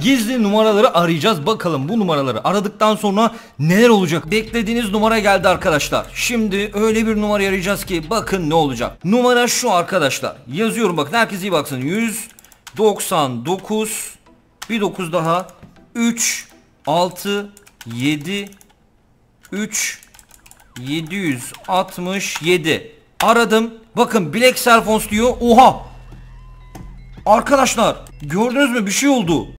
Gizli numaraları arayacağız. Bakalım bu numaraları aradıktan sonra neler olacak? Beklediğiniz numara geldi arkadaşlar. Şimdi öyle bir numara arayacağız ki bakın ne olacak. Numara şu arkadaşlar. Yazıyorum bakın herkes iyi baksın. 199 bir 9 daha 3 6 7 3 767 aradım. Bakın Black Cellphones diyor. Oha! Arkadaşlar gördünüz mü bir şey oldu.